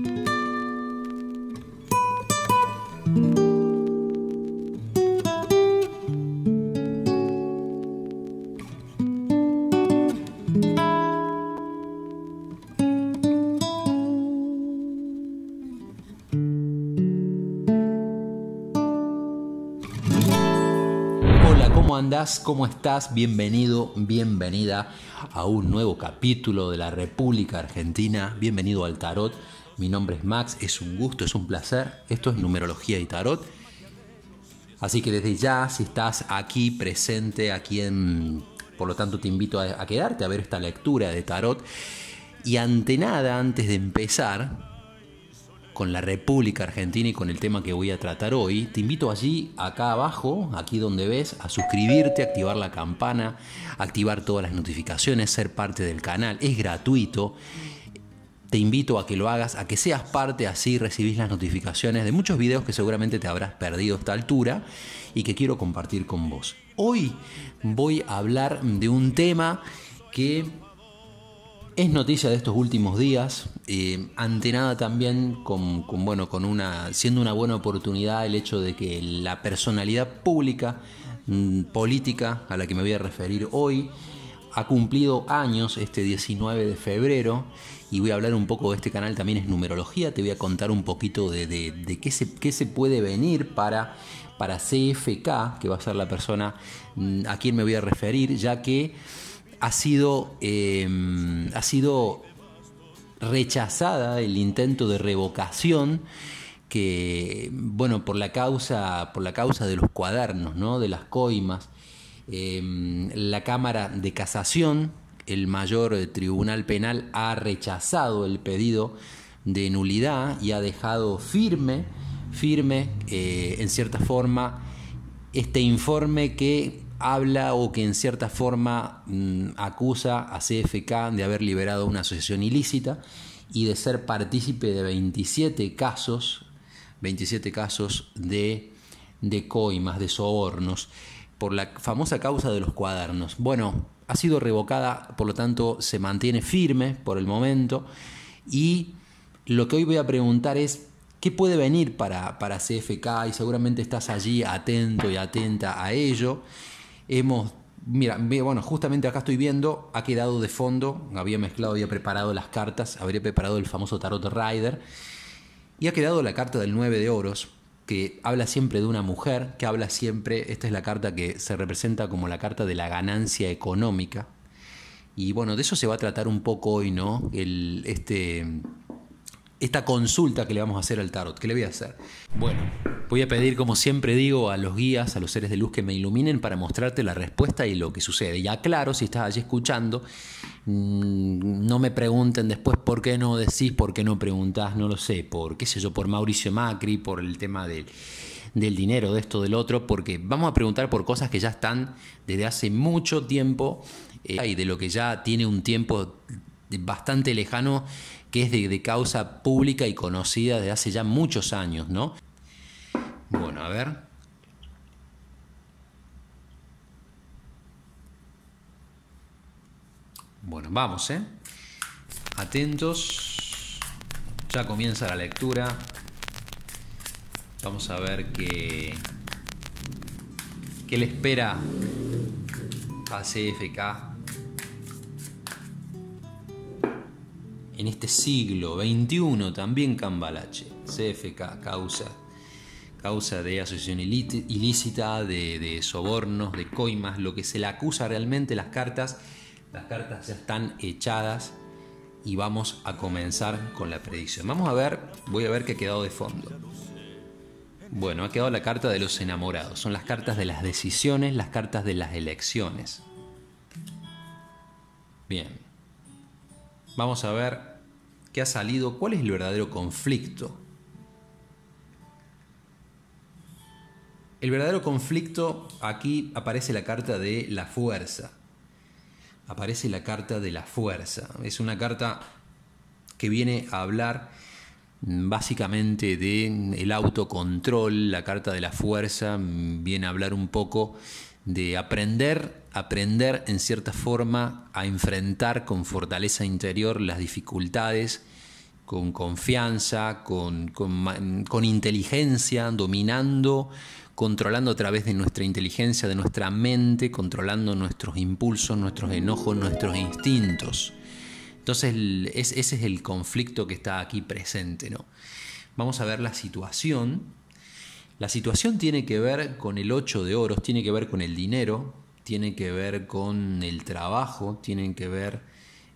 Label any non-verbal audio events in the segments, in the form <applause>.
Hola, ¿cómo andás? ¿Cómo estás? Bienvenido, bienvenida a un nuevo capítulo de la República Argentina. Bienvenido al Tarot mi nombre es Max, es un gusto, es un placer. Esto es numerología y tarot. Así que desde ya, si estás aquí presente, aquí en... Por lo tanto, te invito a, quedarte a ver esta lectura de tarot. Y ante nada, antes de empezar con la República Argentina y con el tema que voy a tratar hoy, te invito allí, acá abajo, aquí donde ves, a suscribirte, activar la campana, activar todas las notificaciones, ser parte del canal. Es gratuito te invito a que lo hagas, a que seas parte, así recibís las notificaciones de muchos videos que seguramente te habrás perdido a esta altura y que quiero compartir con vos. Hoy voy a hablar de un tema que es noticia de estos últimos días, antenada eh, ante nada también con, bueno, con una, siendo una buena oportunidad el hecho de que la personalidad pública, mm, política a la que me voy a referir hoy, ha cumplido años este 19 de febrero y voy a hablar un poco, de este canal también es numerología, te voy a contar un poquito de, qué, se, se puede venir para, para CFK, que va a ser la persona mm, a quien me voy a referir, ya que ha sido, em, ha sido rechazada el intento de revocación que bueno por la causa por la causa de los cuadernos de las coimas em, la cámara de casación el mayor eh, tribunal penal ha rechazado el pedido de nulidad y ha dejado firme, firme, eh, en cierta forma, este informe que habla o que en cierta forma mm, acusa a CFK de haber liberado una asociación ilícita y de ser partícipe de 27 casos, 27 casos de, de coimas, de sobornos, por la famosa causa de los cuadernos. Bueno, ha sido revocada, por lo tanto se mantiene firme por el momento. Y lo que hoy voy a preguntar es, ¿qué puede venir para, CFK? Y seguramente estás allí atento y atenta a ello. Hemos, mira, bueno, justamente acá estoy viendo, ha quedado de fondo, había mezclado, había preparado las cartas, habría preparado el famoso Tarot Rider. Y ha quedado la carta del 9 de oros, que habla siempre de una mujer, que habla siempre, esta es la carta que se representa como la carta de la ganancia económica. Y bueno, de eso se va a tratar un poco hoy, ¿no? El, este, esta consulta que le vamos a hacer al tarot. ¿Qué le voy a hacer? Bueno, voy a pedir, como siempre digo, a los guías, a los seres de luz que me iluminen para mostrarte la respuesta y lo que sucede. Ya claro, si estás allí escuchando, mm, no me pregunten después por qué no decís, por qué no preguntás, no lo sé, por qué sé yo, por Mauricio Macri, por el tema del, del dinero, de esto, del otro, porque vamos a preguntar por cosas que ya están desde hace mucho tiempo eh, y de lo que ya tiene un tiempo bastante lejano que es de, causa pública y conocida de hace ya muchos años, ¿no? Bueno, a ver. Bueno, vamos, ¿eh? Atentos. Ya comienza la lectura. Vamos a ver qué, qué le espera a CFK en este siglo XXI también cambalache, CFK, causa, causa de asociación ilícita, de, de, sobornos, de coimas, lo que se le acusa realmente las cartas, las cartas ya están echadas y vamos a comenzar con la predicción. Vamos a ver, voy a ver qué ha quedado de fondo. Bueno, ha quedado la carta de los enamorados, son las cartas de las decisiones, las cartas de las elecciones. Bien vamos a ver qué ha salido, cuál es el verdadero conflicto. El verdadero conflicto, aquí aparece la carta de la fuerza. Aparece la carta de la fuerza. Es una carta que viene a hablar básicamente de el autocontrol, la carta de la fuerza viene a hablar un poco de aprender, aprender en cierta forma a enfrentar con fortaleza interior las dificultades, con confianza, con, inteligencia, dominando, controlando a través de nuestra inteligencia, de nuestra mente, controlando nuestros impulsos, nuestros enojos, nuestros instintos. Entonces ese es el conflicto que está aquí presente. ¿no? Vamos a ver la situación la situación tiene que ver con el ocho de oros, tiene que ver con el dinero, tiene que ver con el trabajo, tiene que ver,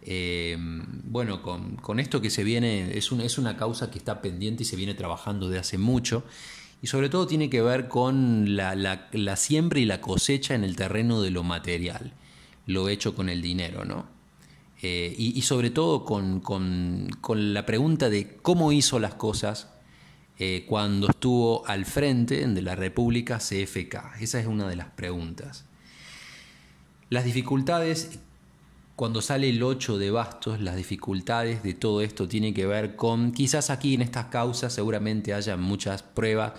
em, bueno, con, esto que se viene, es, es una causa que está pendiente y se viene trabajando de hace mucho. Y sobre todo tiene que ver con la, la, siembra y la cosecha en el terreno de lo material, lo hecho con el dinero, ¿no? Eh, y, y, sobre todo con, con, con la pregunta de cómo hizo las cosas eh, cuando estuvo al frente de la República CFK? Esa es una de las preguntas. Las dificultades, cuando sale el 8 de bastos, las dificultades de todo esto tienen que ver con, quizás aquí en estas causas seguramente haya muchas pruebas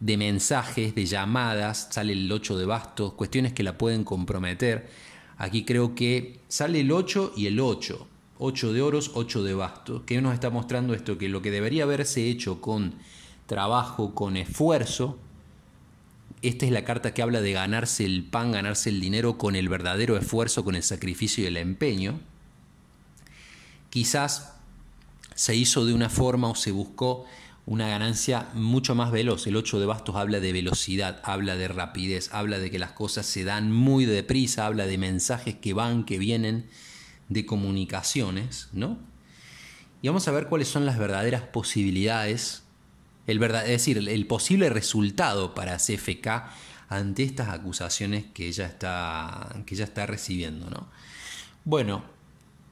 de mensajes, de llamadas, sale el 8 de bastos, cuestiones que la pueden comprometer. Aquí creo que sale el 8 y el 8. 8 de oros, 8 de bastos. que nos está mostrando esto? Que lo que debería haberse hecho con trabajo, con esfuerzo, esta es la carta que habla de ganarse el pan, ganarse el dinero con el verdadero esfuerzo, con el sacrificio y el empeño. Quizás se hizo de una forma o se buscó una ganancia mucho más veloz. El 8 de bastos habla de velocidad, habla de rapidez, habla de que las cosas se dan muy deprisa, habla de mensajes que van, que vienen de comunicaciones, ¿no? Y vamos a ver cuáles son las verdaderas posibilidades, el es decir, el posible resultado para CFK ante estas acusaciones que ella está, que ella está recibiendo, ¿no? Bueno,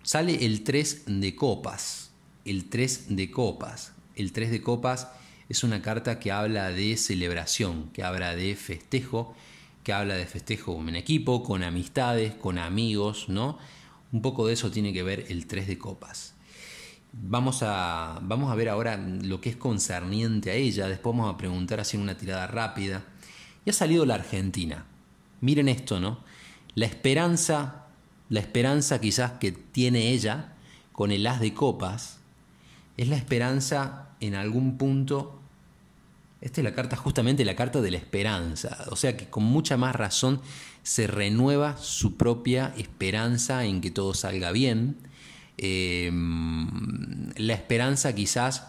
sale el 3 de copas, el 3 de copas, el 3 de copas es una carta que habla de celebración, que habla de festejo, que habla de festejo en equipo, con amistades, con amigos, ¿no? Un poco de eso tiene que ver el 3 de copas. Vamos a, vamos a ver ahora lo que es concerniente a ella, después vamos a preguntar haciendo una tirada rápida. Y ha salido la Argentina. Miren esto, ¿no? La esperanza, la esperanza quizás que tiene ella con el as de copas, es la esperanza en algún punto esta es la carta, justamente la carta de la esperanza. O sea que con mucha más razón se renueva su propia esperanza en que todo salga bien, em, la esperanza quizás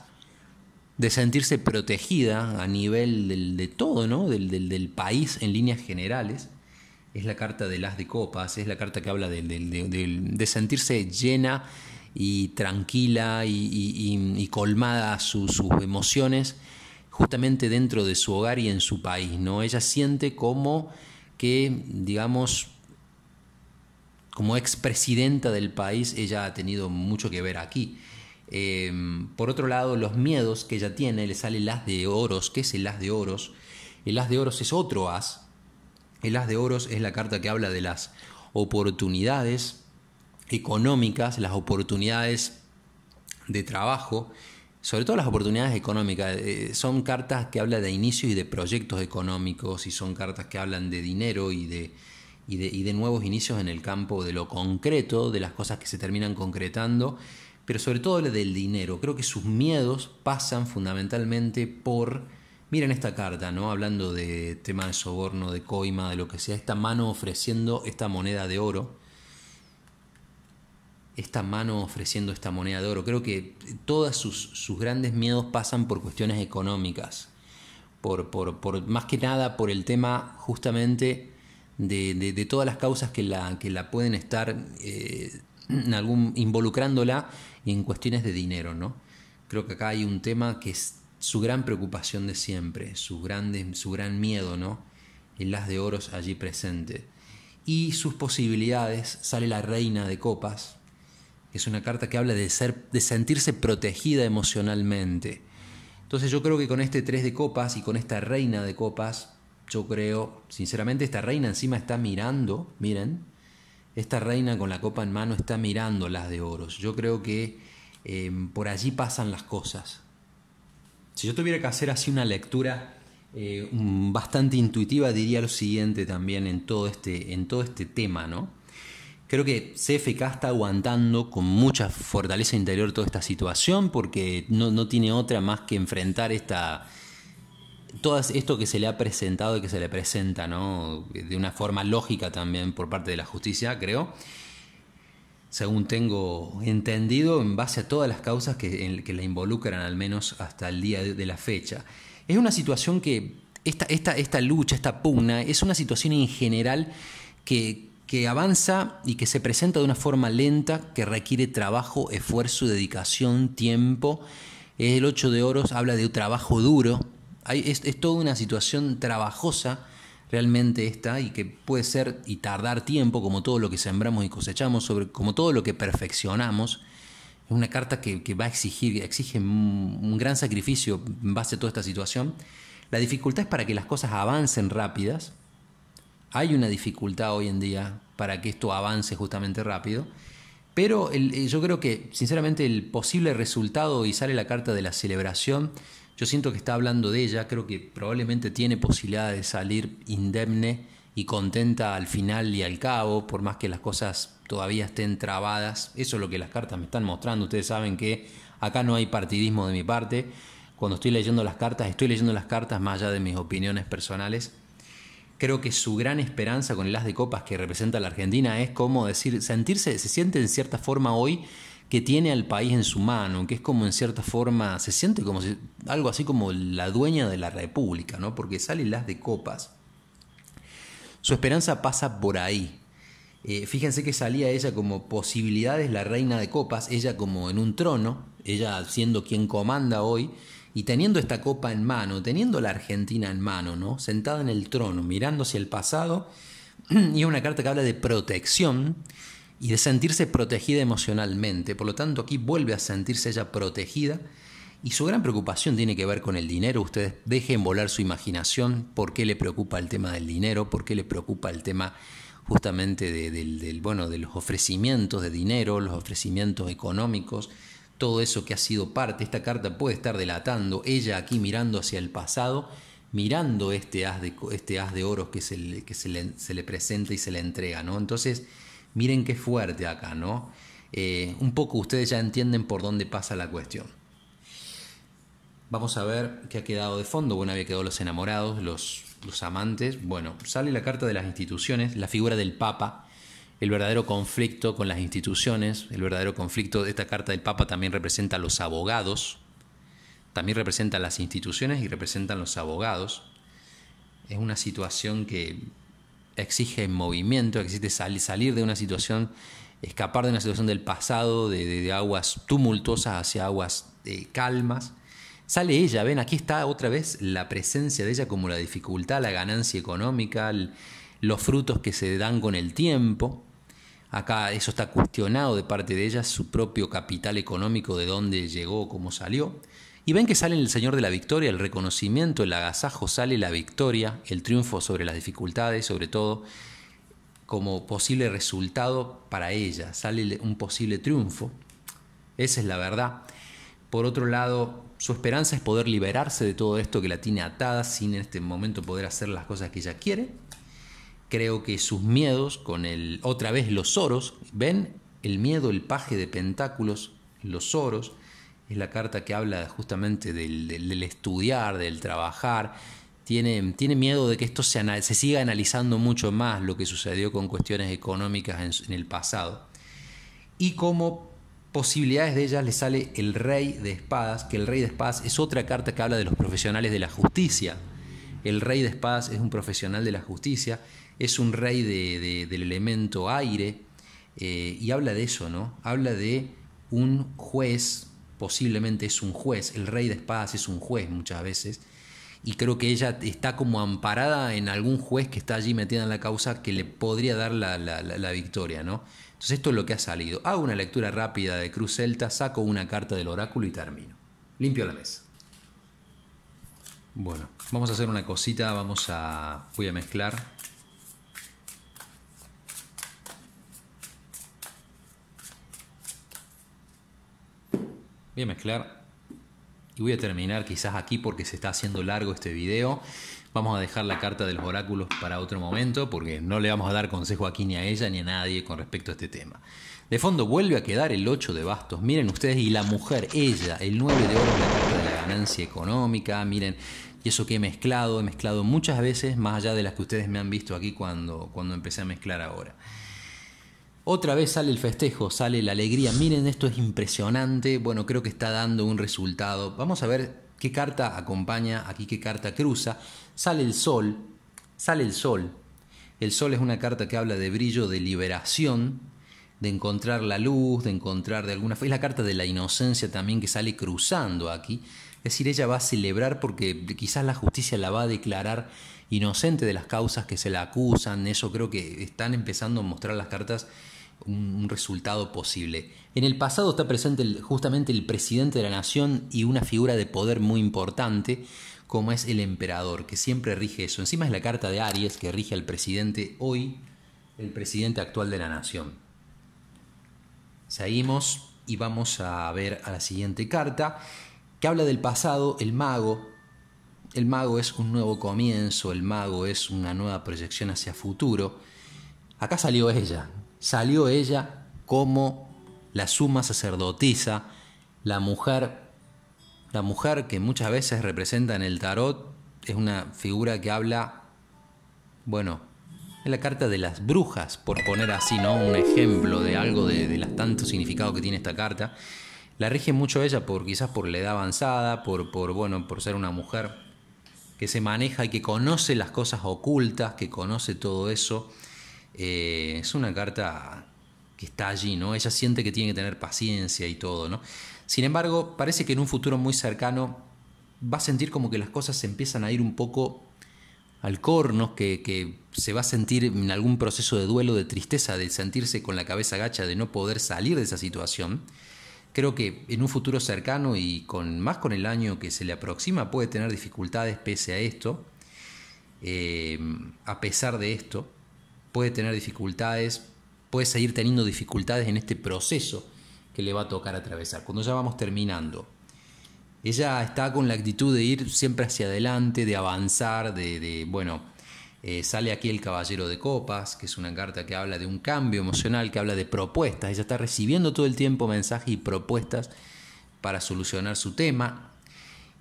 de sentirse protegida a nivel del, de todo, ¿no? Del, del, del, país en líneas generales. Es la carta de las de copas, es la carta que habla de, de, de, sentirse llena y tranquila y, colmada sus sus emociones justamente dentro de su hogar y en su país, ¿no? Ella siente como que, digamos, como expresidenta del país, ella ha tenido mucho que ver aquí. Em, por otro lado, los miedos que ella tiene, le sale el as de oros. ¿Qué es el as de oros? El as de oros es otro as. El as de oros es la carta que habla de las oportunidades económicas, las oportunidades de trabajo, sobre todo las oportunidades económicas. Eh, son cartas que hablan de inicios y de proyectos económicos y son cartas que hablan de dinero y de, y de, y de nuevos inicios en el campo de lo concreto, de las cosas que se terminan concretando, pero sobre todo del dinero. Creo que sus miedos pasan fundamentalmente por... Miren esta carta, ¿no? Hablando de tema de soborno, de coima, de lo que sea, esta mano ofreciendo esta moneda de oro esta mano ofreciendo esta moneda de oro. Creo que todos sus, sus grandes miedos pasan por cuestiones económicas, por, más que nada por el tema justamente de, todas las causas que la, que la pueden estar eh, algún, involucrándola en cuestiones de dinero. ¿no? Creo que acá hay un tema que es su gran preocupación de siempre, su, grande, su gran miedo, ¿no? el las de oros allí presente. Y sus posibilidades, sale la reina de copas, es una carta que habla de, ser, de sentirse protegida emocionalmente. Entonces yo creo que con este tres de copas y con esta reina de copas, yo creo, sinceramente, esta reina encima está mirando, miren, esta reina con la copa en mano está mirando las de oros. Yo creo que em, por allí pasan las cosas. Si yo tuviera que hacer así una lectura eh, bastante intuitiva, diría lo siguiente también en todo este, en todo este tema, ¿no? Creo que CFK está aguantando con mucha fortaleza interior toda esta situación porque no, tiene otra más que enfrentar esta, todo esto que se le ha presentado y que se le presenta, ¿no? De una forma lógica también por parte de la justicia, creo. Según tengo entendido, en base a todas las causas que, la involucran, al menos hasta el día de, la fecha. Es una situación que, esta, esta, esta lucha, esta pugna, es una situación en general que, que avanza y que se presenta de una forma lenta, que requiere trabajo, esfuerzo, dedicación, tiempo. El 8 de oros habla de un trabajo duro. es, es, toda una situación trabajosa realmente esta y que puede ser y tardar tiempo como todo lo que sembramos y cosechamos, sobre, como todo lo que perfeccionamos. Es una carta que, que va a exigir, exige un gran sacrificio en base a toda esta situación. La dificultad es para que las cosas avancen rápidas, hay una dificultad hoy en día para que esto avance justamente rápido. Pero eh, yo creo que, sinceramente, el posible resultado, y sale la carta de la celebración, yo siento que está hablando de ella, creo que probablemente tiene posibilidad de salir indemne y contenta al final y al cabo, por más que las cosas todavía estén trabadas. Eso es lo que las cartas me están mostrando. Ustedes saben que acá no hay partidismo de mi parte. Cuando estoy leyendo las cartas, estoy leyendo las cartas más allá de mis opiniones personales creo que su gran esperanza con el as de copas que representa a la Argentina es como decir, sentirse, se siente en cierta forma hoy que tiene al país en su mano, que es como en cierta forma, se siente como algo así como la dueña de la República, ¿no? Porque sale el as de copas. Su esperanza pasa por ahí. Eh, fíjense que salía ella como posibilidades la reina de copas, ella como en un trono, ella siendo quien comanda hoy, y teniendo esta copa en mano, teniendo la Argentina en mano, ¿no? Sentada en el trono, mirando hacia el pasado, <clears throat> y es una carta que habla de protección y de sentirse protegida emocionalmente. Por lo tanto, aquí vuelve a sentirse ella protegida. Y su gran preocupación tiene que ver con el dinero. Ustedes dejen volar su imaginación. ¿Por qué le preocupa el tema del dinero? ¿Por qué le preocupa el tema justamente de, del, bueno, de los ofrecimientos de dinero, los ofrecimientos económicos? todo eso que ha sido parte. Esta carta puede estar delatando, ella aquí mirando hacia el pasado, mirando este haz de, este de oros que, se le, presenta y se le entrega, ¿no? Entonces, miren qué fuerte acá, ¿no? Eh, un poco ustedes ya entienden por dónde pasa la cuestión. Vamos a ver qué ha quedado de fondo. Bueno, había quedado los enamorados, los, los amantes. Bueno, sale la carta de las instituciones, la figura del Papa, el verdadero conflicto con las instituciones, el verdadero conflicto de esta carta del Papa también representa a los abogados, también representa a las instituciones y representan los abogados. Es una situación que exige movimiento, exige salir de una situación, escapar de una situación del pasado, de, aguas tumultuosas hacia aguas eh, calmas. Sale ella, ven, aquí está otra vez la presencia de ella como la dificultad, la ganancia económica, el, los frutos que se dan con el tiempo. Acá eso está cuestionado de parte de ella su propio capital económico, de dónde llegó, cómo salió. Y ven que sale el Señor de la Victoria, el reconocimiento, el agasajo, sale la victoria, el triunfo sobre las dificultades, sobre todo como posible resultado para ella, sale un posible triunfo. Esa es la verdad. Por otro lado, su esperanza es poder liberarse de todo esto que la tiene atada sin en este momento poder hacer las cosas que ella quiere. Creo que sus miedos con el otra vez los oros, ven el miedo, el paje de pentáculos, los oros, es la carta que habla justamente del, estudiar, del trabajar. Tiene, miedo de que esto se, siga analizando mucho más lo que sucedió con cuestiones económicas en, en el pasado. Y como posibilidades de ellas le sale el rey de espadas, que el rey de espadas es otra carta que habla de los profesionales de la justicia. El rey de espadas es un profesional de la justicia es un rey de, del elemento aire, eh, y habla de eso, ¿no? Habla de un juez, posiblemente es un juez, el rey de espadas es un juez muchas veces, y creo que ella está como amparada en algún juez que está allí metida en la causa que le podría dar la, la victoria, ¿no? Entonces esto es lo que ha salido. Hago una lectura rápida de Cruz Celta, saco una carta del oráculo y termino. Limpio la mesa. Bueno, vamos a hacer una cosita, vamos a... voy a mezclar Voy a mezclar y voy a terminar quizás aquí porque se está haciendo largo este video. Vamos a dejar la carta de los oráculos para otro momento porque no le vamos a dar consejo aquí ni a ella ni a nadie con respecto a este tema. De fondo vuelve a quedar el 8 de bastos. Miren ustedes, y la mujer, ella, el 9 de oro, la carta de la ganancia económica. Miren, y eso que he mezclado, he mezclado muchas veces, más allá de las que ustedes me han visto aquí cuando, cuando empecé a mezclar ahora. Otra vez sale el festejo, sale la alegría. Miren, esto es impresionante. Bueno, creo que está dando un resultado. Vamos a ver qué carta acompaña, aquí qué carta cruza. Sale el sol, sale el sol. El sol es una carta que habla de brillo, de liberación, de encontrar la luz, de encontrar de alguna forma. Es la carta de la inocencia también que sale cruzando aquí. Es decir, ella va a celebrar porque quizás la justicia la va a declarar inocente de las causas que se la acusan. Eso creo que están empezando a mostrar las cartas un, resultado posible. En el pasado está presente justamente el presidente de la nación y una figura de poder muy importante como es el emperador, que siempre rige eso. Encima es la carta de Aries que rige al presidente hoy, el presidente actual de la nación. Seguimos y vamos a ver a la siguiente carta que habla del pasado, el mago. El mago es un nuevo comienzo, el mago es una nueva proyección hacia futuro. Acá salió ella, salió ella como la suma sacerdotisa, la mujer, la mujer que muchas veces representa en el tarot, es una figura que habla, bueno, en la carta de las brujas, por poner así, ¿no? Un ejemplo de algo de, de significado tantos significados que tiene esta carta. La rige mucho ella por quizás por la edad avanzada, por, por, bueno, por ser una mujer que se maneja y que conoce las cosas ocultas, que conoce todo eso eh, es una carta que está allí, ¿no? Ella siente que tiene que tener paciencia y todo, ¿no? Sin embargo, parece que en un futuro muy cercano va a sentir como que las cosas se empiezan a ir un poco al corno, que, se va a sentir en algún proceso de duelo, de tristeza, de sentirse con la cabeza gacha, de no poder salir de esa situación. Creo que en un futuro cercano y con más con el año que se le aproxima puede tener dificultades pese a esto, eh, a pesar de esto puede tener dificultades, puede seguir teniendo dificultades en este proceso que le va a tocar atravesar. Cuando ya vamos terminando, ella está con la actitud de ir siempre hacia adelante, de avanzar, de, bueno, eh, sale aquí el Caballero de Copas, que es una carta que habla de un cambio emocional, que habla de propuestas. Ella está recibiendo todo el tiempo mensajes y propuestas para solucionar su tema.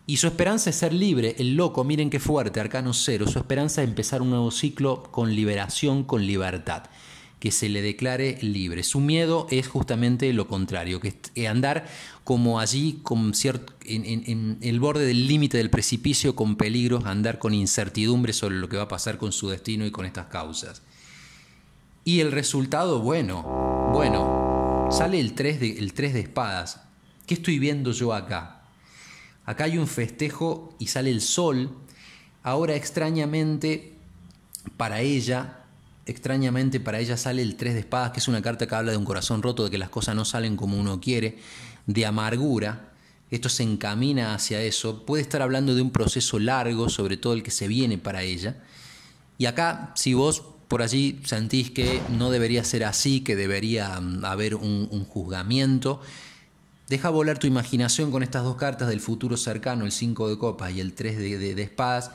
Y su esperanza es ser libre, el loco, miren qué fuerte, arcano cero, su esperanza es empezar un nuevo ciclo con liberación, con libertad, que se le declare libre. Su miedo es justamente lo contrario, que andar como allí con cierto, en, el borde del límite del precipicio, con peligros, andar con incertidumbre sobre lo que va a pasar con su destino y con estas causas. Y el resultado, bueno, bueno, sale el 3 de, el 3 de espadas. ¿Qué estoy viendo yo acá? Acá hay un festejo y sale el sol. Ahora extrañamente para ella, extrañamente para ella sale el tres de espadas, que es una carta que habla de un corazón roto, de que las cosas no salen como uno quiere, de amargura. Esto se encamina hacia eso. Puede estar hablando de un proceso largo, sobre todo el que se viene para ella. Y acá, si vos por allí sentís que no debería ser así, que debería mm, haber un, un juzgamiento, Deja volar tu imaginación con estas dos cartas del futuro cercano, el 5 de copas y el 3 de, espadas,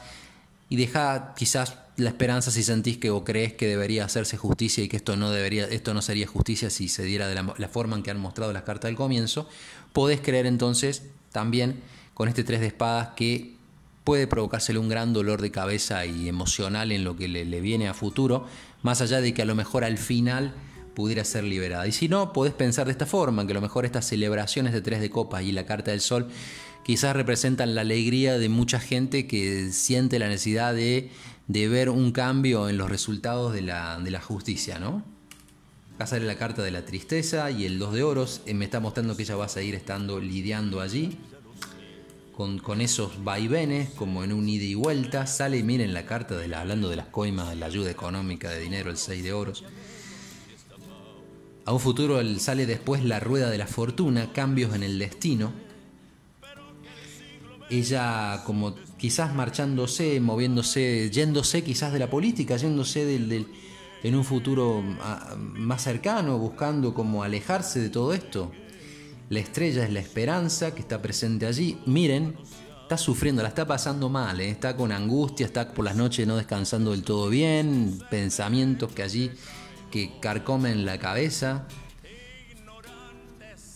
y deja quizás la esperanza si sentís que o crees que debería hacerse justicia y que esto no, debería, esto no sería justicia si se diera de la, forma en que han mostrado las cartas al comienzo, podés creer entonces también con este 3 de espadas que puede provocársele un gran dolor de cabeza y emocional en lo que le, le viene a futuro, más allá de que a lo mejor al final pudiera ser liberada. Y si no, podés pensar de esta forma, que a lo mejor estas celebraciones de Tres de Copas y la Carta del Sol quizás representan la alegría de mucha gente que siente la necesidad de, ver un cambio en los resultados de la, justicia, ¿no? Acá sale la carta de la tristeza y el dos de oros. Eh, me está mostrando que ella va a seguir estando lidiando allí. Con, esos vaivenes, como en un ida y vuelta. Sale, miren la carta de la, hablando de las coimas, de la ayuda económica de dinero, el seis de oros. A un futuro sale después La Rueda de la Fortuna, Cambios en el Destino. Ella como quizás marchándose, moviéndose, yéndose quizás de la política, yéndose del, del en un futuro ah, más cercano, buscando como alejarse de todo esto. La estrella es la esperanza que está presente allí. Miren, está sufriendo, la está pasando mal, eh. está con angustia, está por las noches no descansando del todo bien, pensamientos que allí que carcomen la cabeza.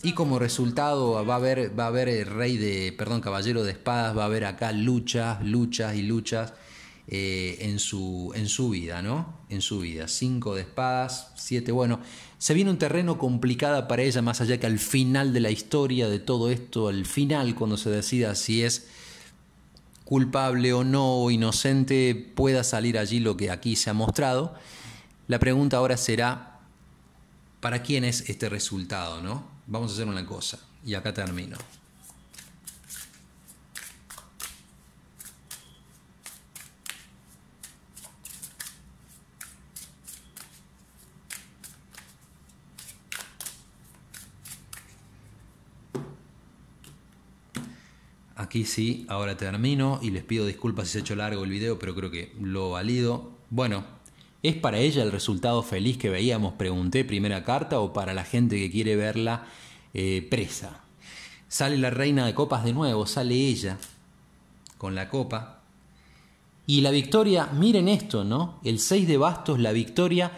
Y como resultado va a haber, va a haber el eh, rey de, perdón, caballero de espadas, va a haber acá luchas, luchas y luchas eh, en, su, en su vida, ¿no? En su vida. Cinco de espadas, siete, bueno. Se viene un terreno complicado para ella, más allá que al final de la historia de todo esto, al final, cuando se decida si es culpable o no o inocente, pueda salir allí lo que aquí se ha mostrado. La pregunta ahora será, ¿para quién es este resultado? ¿no? Vamos a hacer una cosa, y acá termino. Aquí sí, ahora termino y les pido disculpas si se ha hecho largo el video, pero creo que lo valido. Bueno, ¿Es para ella el resultado feliz que veíamos, pregunté, primera carta, o para la gente que quiere verla eh, presa? Sale la reina de copas de nuevo, sale ella con la copa. Y la victoria, miren esto, ¿no? El 6 de bastos, la victoria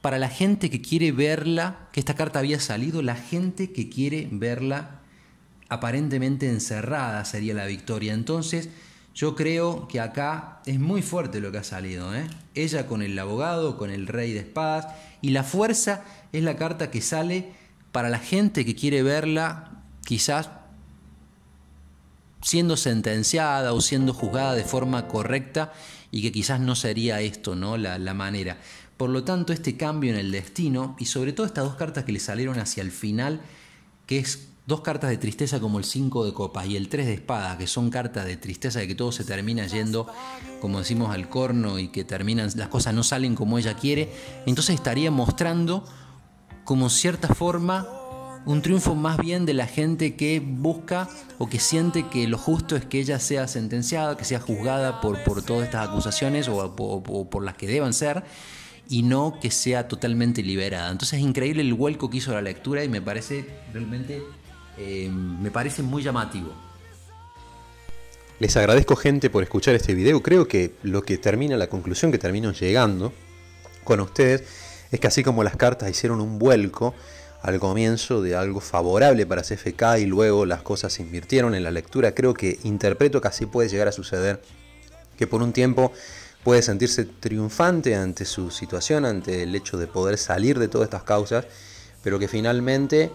para la gente que quiere verla, que esta carta había salido, la gente que quiere verla aparentemente encerrada sería la victoria. Entonces, yo creo que acá es muy fuerte lo que ha salido. ¿eh? Ella con el abogado, con el rey de espadas. Y la fuerza es la carta que sale para la gente que quiere verla quizás siendo sentenciada o siendo juzgada de forma correcta y que quizás no sería esto ¿no? La, la manera. Por lo tanto, este cambio en el destino y sobre todo estas dos cartas que le salieron hacia el final, que es Dos cartas de tristeza como el 5 de copas y el 3 de espadas, que son cartas de tristeza de que todo se termina yendo, como decimos, al corno y que terminan, las cosas no salen como ella quiere, entonces estaría mostrando como cierta forma un triunfo más bien de la gente que busca o que siente que lo justo es que ella sea sentenciada, que sea juzgada por, por todas estas acusaciones o, o, por las que deban ser y no que sea totalmente liberada. Entonces es increíble el vuelco que hizo la lectura y me parece realmente eh, me parece muy llamativo. Les agradezco gente por escuchar este video. Creo que lo que termina, la conclusión que termino llegando con ustedes es que así como las cartas hicieron un vuelco al comienzo de algo favorable para CFK y luego las cosas se invirtieron en la lectura, creo que interpreto que así puede llegar a suceder que por un tiempo puede sentirse triunfante ante su situación, ante el hecho de poder salir de todas estas causas, pero que finalmente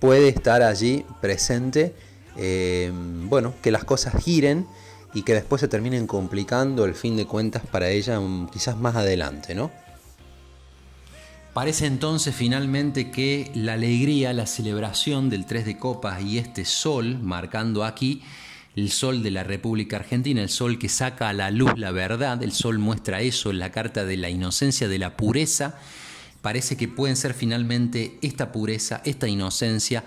puede estar allí presente, eh, bueno, que las cosas giren y que después se terminen complicando el fin de cuentas para ella mm, quizás más adelante, ¿no? Parece entonces finalmente que la alegría, la celebración del 3 de copas y este sol, marcando aquí el sol de la República Argentina, el sol que saca a la luz la verdad, el sol muestra eso, en la carta de la inocencia, de la pureza, parece que pueden ser finalmente esta pureza, esta inocencia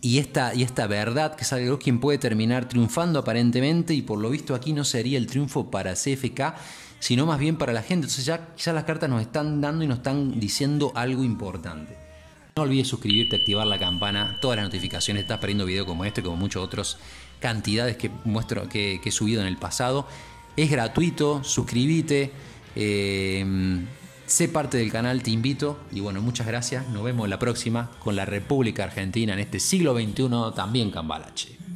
y esta, y esta verdad que es quien puede terminar triunfando aparentemente y por lo visto aquí no sería el triunfo para CFK, sino más bien para la gente. Entonces ya, ya las cartas nos están dando y nos están diciendo algo importante. No olvides suscribirte, activar la campana, todas las notificaciones, estás perdiendo videos como este, como muchos otros, cantidades que, muestro, que, he subido en el pasado. Es gratuito, suscríbete. Eh, Sé parte del canal, te invito y bueno, muchas gracias. Nos vemos la próxima con la República Argentina en este siglo XXI también Cambalache.